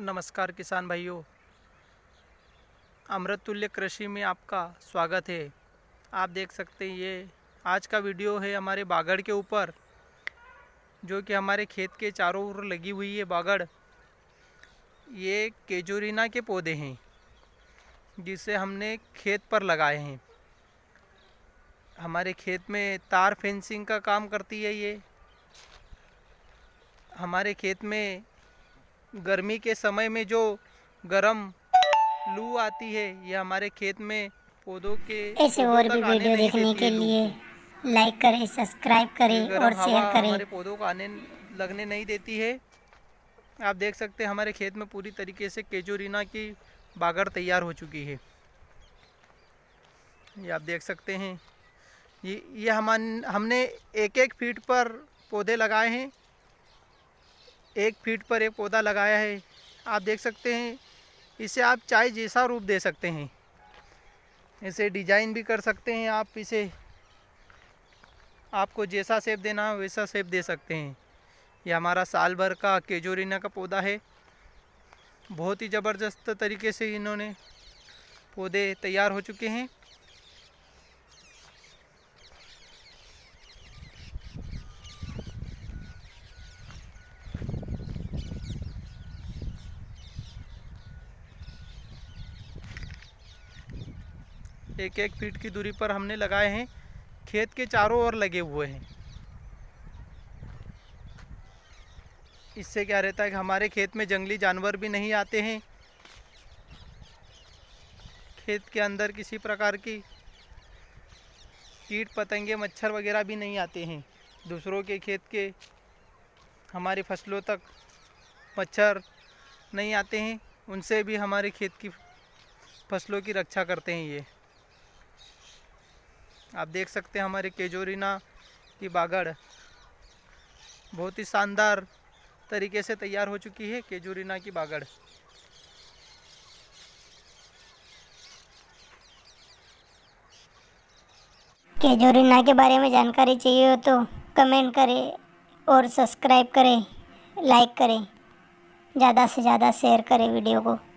नमस्कार किसान भाइयों अमृतुल्य कृषि में आपका स्वागत है आप देख सकते हैं ये आज का वीडियो है हमारे बागड़ के ऊपर जो कि हमारे खेत के चारों ओर लगी हुई है बागड़ ये केजोरीना के पौधे हैं जिसे हमने खेत पर लगाए हैं हमारे खेत में तार फेंसिंग का काम करती है ये हमारे खेत में गर्मी के समय में जो गर्म लू आती है ये हमारे खेत में पौधों के ऐसे और भी वीडियो देखने के लिए लाइक करें सब्सक्राइब करें और शेयर करें हमारे पौधों को आने लगने नहीं देती है आप देख सकते हैं हमारे खेत में पूरी तरीके से केजोरीना की बागर तैयार हो चुकी है ये आप देख सकते हैं ये ये हम हमने एक एक फीट पर पौधे लगाए हैं एक फीट पर एक पौधा लगाया है आप देख सकते हैं इसे आप चाय जैसा रूप दे सकते हैं इसे डिजाइन भी कर सकते हैं आप इसे आपको जैसा सेब देना है वैसा सेब दे सकते हैं यह हमारा साल भर का केजोरिना का पौधा है बहुत ही ज़बरदस्त तरीके से इन्होंने पौधे तैयार हो चुके हैं एक एक फीट की दूरी पर हमने लगाए हैं खेत के चारों ओर लगे हुए हैं इससे क्या रहता है कि हमारे खेत में जंगली जानवर भी नहीं आते हैं खेत के अंदर किसी प्रकार की कीट पतंगे मच्छर वगैरह भी नहीं आते हैं दूसरों के खेत के हमारी फसलों तक मच्छर नहीं आते हैं उनसे भी हमारे खेत की फसलों की रक्षा करते हैं ये आप देख सकते हैं हमारे केजोरीना की बागड़ बहुत ही शानदार तरीके से तैयार हो चुकी है केजोरीना की बागड़ केजोरीना के बारे में जानकारी चाहिए हो तो कमेंट करें और सब्सक्राइब करें लाइक करें ज़्यादा से ज़्यादा शेयर करें वीडियो को